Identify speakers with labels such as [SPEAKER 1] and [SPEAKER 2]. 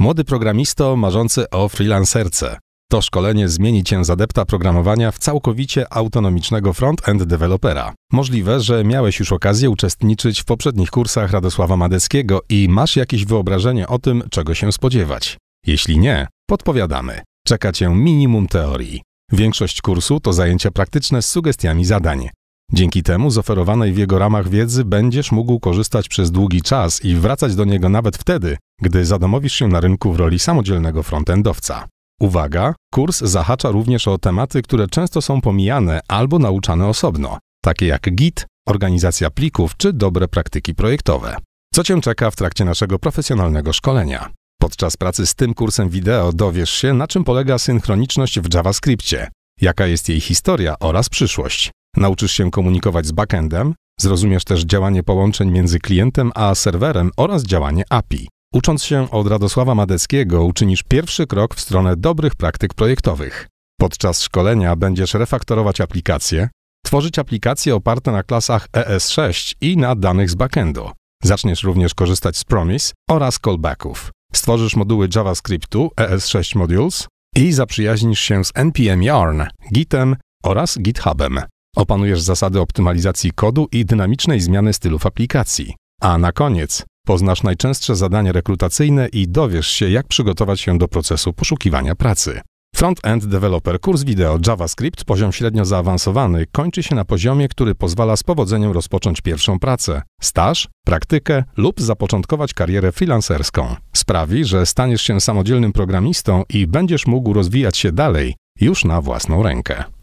[SPEAKER 1] Młody programisto marzący o freelancerce. To szkolenie zmieni cię z adepta programowania w całkowicie autonomicznego front-end dewelopera. Możliwe, że miałeś już okazję uczestniczyć w poprzednich kursach Radosława Madeckiego i masz jakieś wyobrażenie o tym, czego się spodziewać. Jeśli nie, podpowiadamy. Czeka cię minimum teorii. Większość kursu to zajęcia praktyczne z sugestiami zadań. Dzięki temu z oferowanej w jego ramach wiedzy będziesz mógł korzystać przez długi czas i wracać do niego nawet wtedy, gdy zadomowisz się na rynku w roli samodzielnego frontendowca. Uwaga, kurs zahacza również o tematy, które często są pomijane albo nauczane osobno, takie jak Git, organizacja plików czy dobre praktyki projektowe. Co Cię czeka w trakcie naszego profesjonalnego szkolenia? Podczas pracy z tym kursem wideo dowiesz się, na czym polega synchroniczność w JavaScriptie, jaka jest jej historia oraz przyszłość. Nauczysz się komunikować z backendem, zrozumiesz też działanie połączeń między klientem a serwerem oraz działanie API. Ucząc się od Radosława Madeckiego, uczynisz pierwszy krok w stronę dobrych praktyk projektowych. Podczas szkolenia będziesz refaktorować aplikacje, tworzyć aplikacje oparte na klasach ES6 i na danych z backendu. Zaczniesz również korzystać z Promise oraz callbacków. Stworzysz moduły JavaScriptu ES6 Modules i zaprzyjaźnisz się z NPM Yarn, Gitem oraz GitHubem. Opanujesz zasady optymalizacji kodu i dynamicznej zmiany stylów aplikacji. A na koniec poznasz najczęstsze zadania rekrutacyjne i dowiesz się, jak przygotować się do procesu poszukiwania pracy. Front-end Developer kurs wideo JavaScript poziom średnio zaawansowany kończy się na poziomie, który pozwala z powodzeniem rozpocząć pierwszą pracę, staż, praktykę lub zapoczątkować karierę freelancerską. Sprawi, że staniesz się samodzielnym programistą i będziesz mógł rozwijać się dalej już na własną rękę.